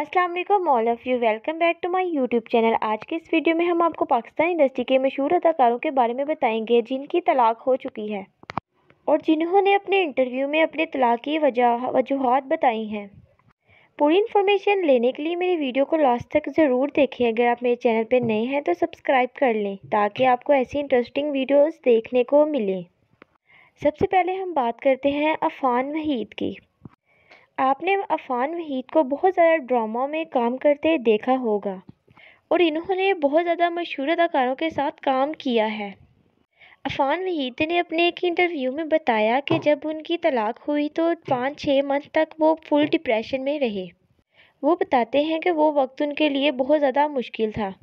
अस्सलाम वालेकुम all of you welcome back to my YouTube channel आज के इस वीडियो में हम आपको पाकिस्तान इंडस्ट्री के मशहूर अदाकारों के बारे में बताएंगे जिनकी तलाक हो चुकी है और जिन्होंने अपने इंटरव्यू में अपने तलाक की वजह वजूहत बताई हैं पूरी इन्फॉर्मेशन लेने के लिए मेरी वीडियो को लास्ट तक ज़रूर देखें अगर आप मेरे चैनल पर नए हैं तो सब्सक्राइब कर लें ताकि आपको ऐसी इंटरेस्टिंग वीडियोज़ देखने को मिलें सबसे पहले हम बात करते हैं अफान वहीद की आपने अफ़ान वहीद को बहुत ज़्यादा ड्रामा में काम करते देखा होगा और इन्होंने बहुत ज़्यादा मशहूर अदाकारों के साथ काम किया है अफ़ान वहीद ने अपने एक इंटरव्यू में बताया कि जब उनकी तलाक हुई तो पाँच छः मंथ तक वो फुल डिप्रेशन में रहे वो बताते हैं कि वो वक्त उनके लिए बहुत ज़्यादा मुश्किल था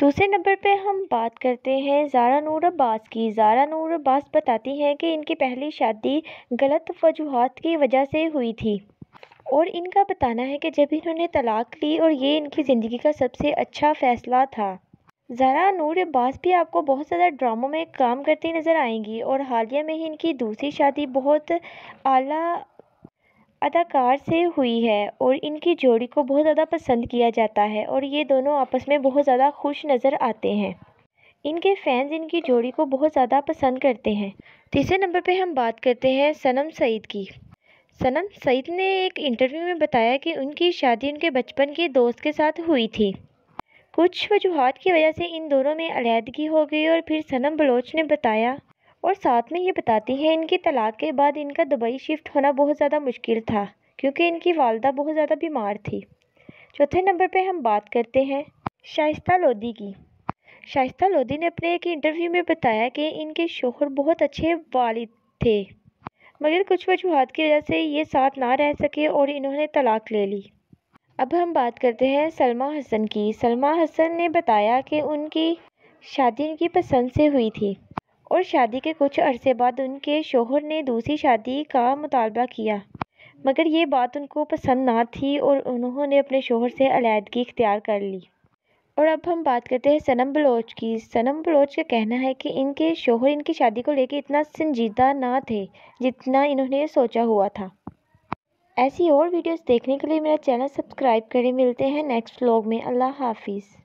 दूसरे नंबर पे हम बात करते हैं ज़ारा नूर अब्बास की ज़ारा नूर अब्बास बताती हैं कि इनकी पहली शादी गलत वजूहत की वजह से हुई थी और इनका बताना है कि जब इन्होंने तलाक ली और ये इनकी ज़िंदगी का सबसे अच्छा फ़ैसला था ज़रा नूर अब्बास भी आपको बहुत ज़्यादा ड्रामों में काम करती नज़र आएंगी और हालिया में ही इनकी दूसरी शादी बहुत आला अदाकार से हुई है और इनकी जोड़ी को बहुत ज़्यादा पसंद किया जाता है और ये दोनों आपस में बहुत ज़्यादा खुश नज़र आते हैं इनके फैंस इनकी जोड़ी को बहुत ज़्यादा पसंद करते हैं तीसरे नंबर पे हम बात करते हैं सनम सईद की सनम सईद ने एक इंटरव्यू में बताया कि उनकी शादी उनके बचपन के दोस्त के साथ हुई थी कुछ वजूहत की वजह से इन दोनों में अलीहदगी हो गई और फिर सनम बलोच ने बताया और साथ में ये बताती हैं इनकी तलाक़ के बाद इनका दुबई शिफ्ट होना बहुत ज़्यादा मुश्किल था क्योंकि इनकी वालदा बहुत ज़्यादा बीमार थी चौथे नंबर पर हम बात करते हैं शाइस्ता लोधी की शाइस्ता लोधी ने अपने एक इंटरव्यू में बताया कि इनके शोहर बहुत अच्छे वालिद थे मगर कुछ वजूहत की वजह से ये साथ ना रह सके और इन्होंने तलाक ले ली अब हम बात करते हैं सलमा हसन की सलमा हसन ने बताया कि उनकी शादी उनकी पसंद से हुई थी और शादी के कुछ अरसे बाद उनके शोहर ने दूसरी शादी का मुतालबा किया मगर ये बात उनको पसंद ना थी और उन्होंने अपने शोहर से अलीहदगी इख्तियार कर ली और अब हम बात करते हैं सनम बलोच की सनम बलोच का कहना है कि इनके शोहर इनकी शादी को लेकर इतना संजीदा ना थे जितना इन्होंने सोचा हुआ था ऐसी और वीडियोस देखने के लिए मेरा चैनल सब्सक्राइब करें मिलते हैं नेक्स्ट व्लॉग में अल्लाह हाफिज़